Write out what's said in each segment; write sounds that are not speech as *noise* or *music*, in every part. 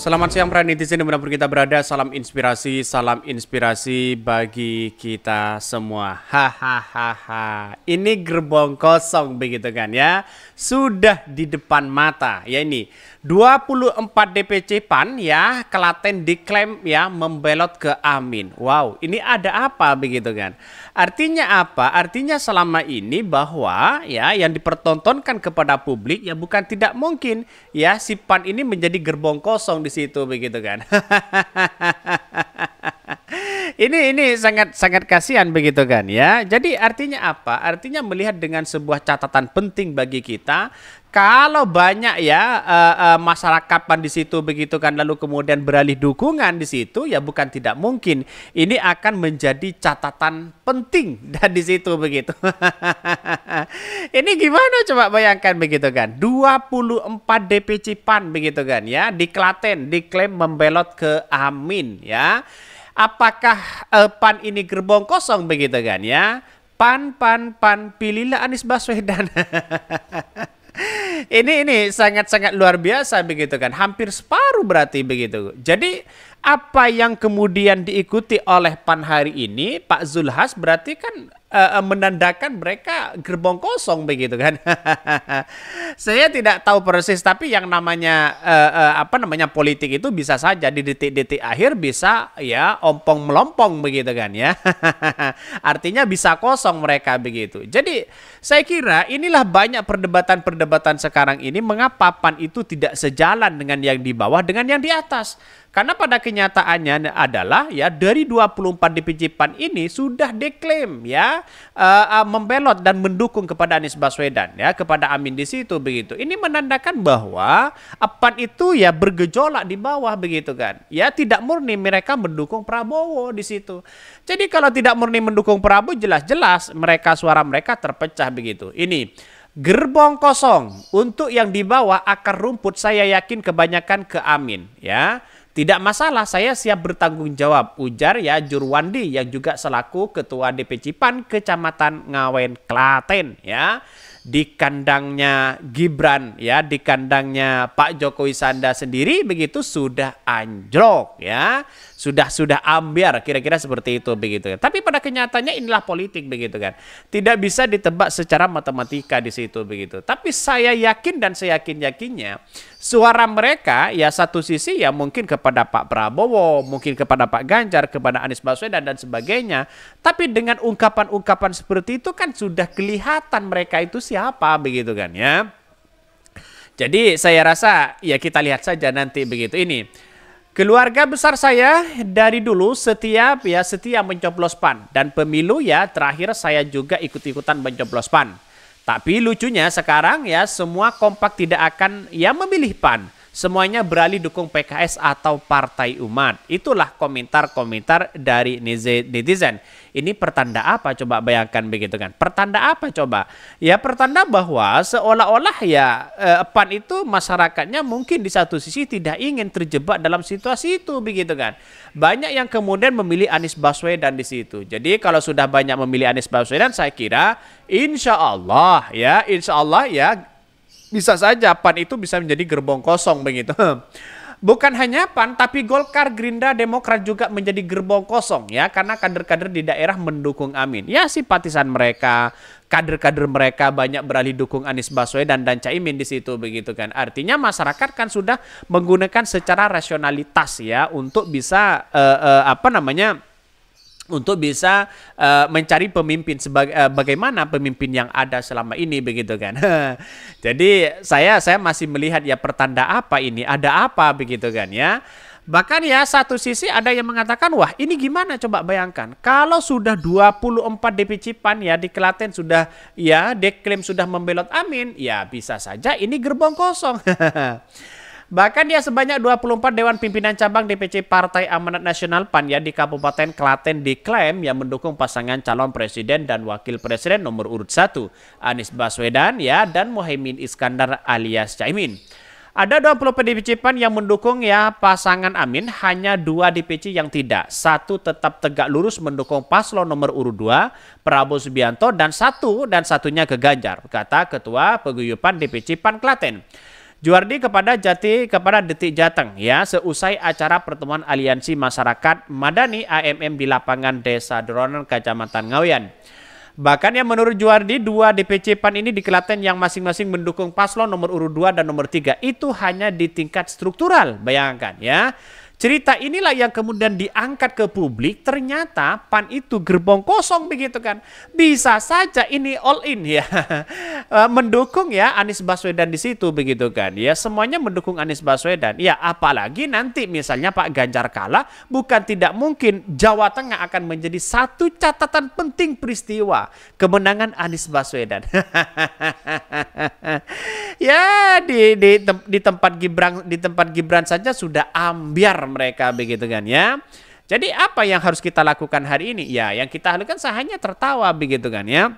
Selamat siang para netizen dimanapun kita berada, salam inspirasi, salam inspirasi bagi kita semua. Hahaha, ini gerbong kosong begitu kan ya, sudah di depan mata ya ini 24 DPC PAN ya Kelaten diklaim ya membelot ke Amin. Wow, ini ada apa begitu kan? Artinya apa? Artinya selama ini bahwa ya yang dipertontonkan kepada publik ya bukan tidak mungkin ya si PAN ini menjadi gerbong kosong di situ begitu kan. *laughs* ini ini sangat sangat kasihan begitu kan ya. Jadi artinya apa? Artinya melihat dengan sebuah catatan penting bagi kita kalau banyak ya uh, uh, masyarakat pan di situ begitu kan lalu kemudian beralih dukungan di situ ya bukan tidak mungkin ini akan menjadi catatan penting *laughs* dan di situ begitu. *laughs* ini gimana coba bayangkan begitu kan. 24 DPC PAN begitu kan ya di Klaten diklaim membelot ke Amin ya. Apakah uh, PAN ini gerbong kosong begitu kan ya? Pan pan pan pilihlah Anies Baswedan. *laughs* ini ini sangat-sangat luar biasa begitu kan. Hampir separuh berarti begitu. Jadi apa yang kemudian diikuti oleh PAN hari ini, Pak Zulhas berarti kan uh, menandakan mereka gerbong kosong begitu kan. *laughs* Saya tidak tahu persis tapi yang namanya uh, uh, apa namanya politik itu bisa saja di detik-detik akhir bisa ya ompong melompong begitu kan ya. *laughs* Artinya bisa kosong mereka begitu. Jadi saya kira inilah banyak perdebatan-perdebatan sekarang ini mengapa PAN itu tidak sejalan dengan yang di bawah dengan yang di atas. Karena pada kenyataannya adalah ya dari 24 DPJ PAN ini sudah deklaim ya uh, uh, membelot dan mendukung kepada Anies Baswedan ya kepada Amin di situ begitu. Ini menandakan bahwa PAN itu ya bergejolak di bawah begitu kan. Ya tidak murni mereka mendukung Prabowo di situ. Jadi kalau tidak murni mendukung Prabowo jelas-jelas mereka suara mereka terpecah begitu. Ini gerbong kosong untuk yang di bawah akar rumput saya yakin kebanyakan ke Amin ya tidak masalah, saya siap bertanggung jawab, ujar ya Jurwandi yang juga selaku Ketua DPC PAN Kecamatan Ngawen Klaten ya di kandangnya Gibran ya di kandangnya Pak Jokowi Sanda sendiri begitu sudah anjlok ya sudah sudah ambiar kira-kira seperti itu begitu kan tapi pada kenyataannya inilah politik begitu kan tidak bisa ditebak secara matematika di situ begitu tapi saya yakin dan saya yakin yakinnya suara mereka ya satu sisi ya mungkin kepada Pak Prabowo mungkin kepada Pak Ganjar kepada Anies Baswedan dan sebagainya tapi dengan ungkapan-ungkapan seperti itu kan sudah kelihatan mereka itu siapa begitu kan ya. Jadi saya rasa ya kita lihat saja nanti begitu ini. Keluarga besar saya dari dulu setiap ya setia mencoblos PAN dan pemilu ya terakhir saya juga ikut-ikutan mencoblos PAN. Tapi lucunya sekarang ya semua kompak tidak akan ya memilih PAN. Semuanya beralih dukung PKS atau Partai Umat. Itulah komentar-komentar dari netizen. Ini pertanda apa coba bayangkan begitu kan? Pertanda apa coba? Ya pertanda bahwa seolah-olah ya eh, PAN itu masyarakatnya mungkin di satu sisi tidak ingin terjebak dalam situasi itu begitu kan. Banyak yang kemudian memilih Anies Baswedan di situ. Jadi kalau sudah banyak memilih Anies Baswedan saya kira insya Allah ya insya Allah ya bisa saja PAN itu bisa menjadi gerbong kosong begitu. *laughs* Bukan hanya PAN, tapi Golkar, Gerindra, Demokrat juga menjadi gerbong kosong ya, karena kader-kader di daerah mendukung Amin. Ya simpatisan mereka, kader-kader mereka banyak beralih dukung Anies Baswedan dan Caimin di situ begitu kan. Artinya masyarakat kan sudah menggunakan secara rasionalitas ya untuk bisa uh, uh, apa namanya untuk bisa uh, mencari pemimpin sebagai uh, eh, bagaimana pemimpin yang ada selama ini begitu kan. *laughs* Jadi saya saya masih melihat ya pertanda apa ini, ada apa begitu kan ya. Bahkan ya satu sisi ada yang mengatakan wah ini gimana coba bayangkan kalau sudah 24 PAN ya di Klaten sudah ya deklaim sudah membelot amin ya bisa saja ini gerbong kosong. *laughs* Bahkan ya sebanyak 24 Dewan Pimpinan Cabang DPC Partai Amanat Nasional PAN ya di Kabupaten Klaten diklaim yang mendukung pasangan calon presiden dan wakil presiden nomor urut 1 Anies Baswedan ya dan Mohaimin Iskandar alias Caimin. Ada 20 DPC PAN yang mendukung ya pasangan Amin, hanya dua DPC yang tidak. Satu tetap tegak lurus mendukung paslon nomor urut 2, Prabowo Subianto, dan satu dan satunya ke Ganjar, kata Ketua Peguyupan DPC PAN Klaten. Juwardi kepada Jati kepada Detik Jateng ya seusai acara pertemuan aliansi masyarakat Madani AMM di lapangan Desa Dronon Kecamatan Ngawian. Bahkan yang menurut Juwardi, dua DPC PAN ini di Kelaten yang masing-masing mendukung paslon nomor urut 2 dan nomor 3 itu hanya di tingkat struktural, bayangkan ya. Cerita inilah yang kemudian diangkat ke publik. Ternyata PAN itu gerbong kosong begitu kan. Bisa saja ini all in ya. *laughs* Eh, mendukung ya Anies Baswedan di situ begitu kan. Ya semuanya mendukung Anies Baswedan. Ya apalagi nanti misalnya Pak Ganjar kalah. Bukan tidak mungkin Jawa Tengah akan menjadi satu catatan penting peristiwa. Kemenangan Anies Baswedan. *laughs* ya di, di, di tempat Gibran di tempat Gibran saja sudah ambiar mereka begitu kan ya. Jadi apa yang harus kita lakukan hari ini? Ya, yang kita lakukan hanya tertawa begitu kan ya.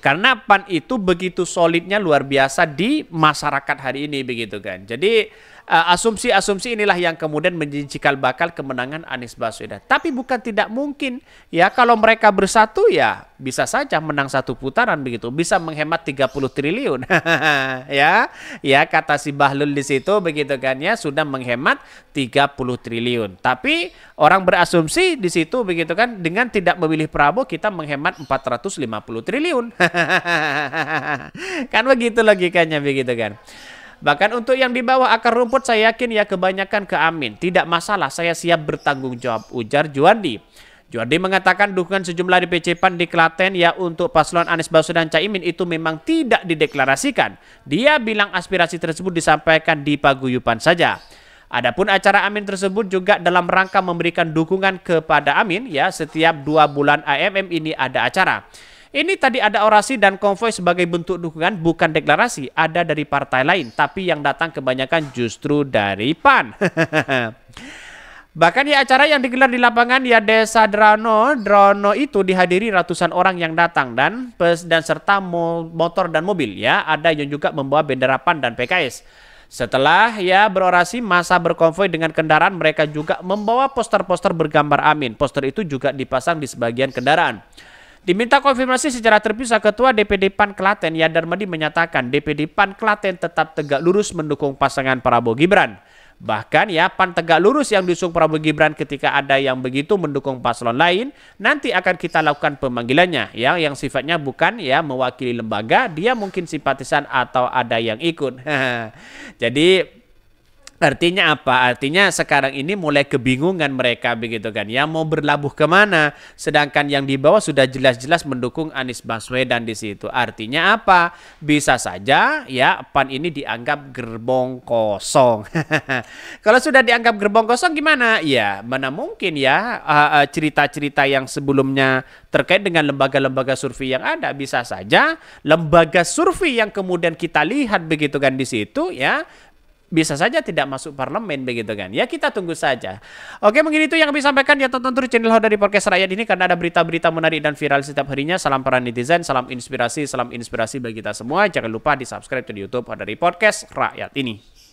Karena PAN itu begitu solidnya luar biasa di masyarakat hari ini begitu kan. Jadi asumsi-asumsi eh, inilah yang kemudian menjadi bakal kemenangan Anies Baswedan. Tapi bukan tidak mungkin ya kalau mereka bersatu ya bisa saja menang satu putaran begitu, bisa menghemat 30 triliun. *laughs* ya, ya kata si Bahlul di situ begitu kan ya sudah menghemat 30 triliun. Tapi orang berasumsi di situ begitu kan dengan tidak memilih Prabowo kita menghemat 450 triliun. *laughs* kan begitu logikanya begitu kan. Bahkan untuk yang di bawah akar rumput saya yakin ya kebanyakan ke Amin. Tidak masalah, saya siap bertanggung jawab, ujar Juandi. Juandi mengatakan dukungan sejumlah DPC PAN di Klaten ya untuk paslon Anies Baswedan Caimin itu memang tidak dideklarasikan. Dia bilang aspirasi tersebut disampaikan di paguyupan saja. Adapun acara Amin tersebut juga dalam rangka memberikan dukungan kepada Amin ya setiap dua bulan AMM ini ada acara. Ini tadi ada orasi dan konvoy sebagai bentuk dukungan bukan deklarasi. Ada dari partai lain, tapi yang datang kebanyakan justru dari PAN. *laughs* Bahkan di acara yang digelar di lapangan ya Desa Drano, Drono itu dihadiri ratusan orang yang datang dan pes dan serta motor dan mobil ya. Ada yang juga membawa bendera PAN dan PKS. Setelah ya berorasi, masa berkonvoi dengan kendaraan mereka juga membawa poster-poster bergambar Amin. Poster itu juga dipasang di sebagian kendaraan. Diminta konfirmasi secara terpisah Ketua DPD PAN Klaten Yadar Medi menyatakan DPD PAN Klaten tetap tegak lurus mendukung pasangan Prabowo Gibran. Bahkan ya PAN tegak lurus yang diusung Prabowo Gibran ketika ada yang begitu mendukung paslon lain, nanti akan kita lakukan pemanggilannya ya yang sifatnya bukan ya mewakili lembaga, dia mungkin simpatisan atau ada yang ikut. *laughs* Jadi Artinya apa? Artinya sekarang ini mulai kebingungan mereka begitu kan. Yang mau berlabuh kemana? Sedangkan yang di bawah sudah jelas-jelas mendukung Anies Baswedan di situ. Artinya apa? Bisa saja ya PAN ini dianggap gerbong kosong. *laughs* Kalau sudah dianggap gerbong kosong gimana? Ya mana mungkin ya eh, eh, cerita-cerita yang sebelumnya terkait dengan lembaga-lembaga survei yang ada bisa saja lembaga survei yang kemudian kita lihat begitu kan di situ ya bisa saja tidak masuk parlemen begitu kan. Ya kita tunggu saja. Oke mungkin itu yang kami sampaikan ya tonton terus channel dari Podcast Rakyat ini karena ada berita-berita menarik dan viral setiap harinya. Salam para netizen, salam inspirasi, salam inspirasi bagi kita semua. Jangan lupa di subscribe di Youtube dari Podcast Rakyat ini.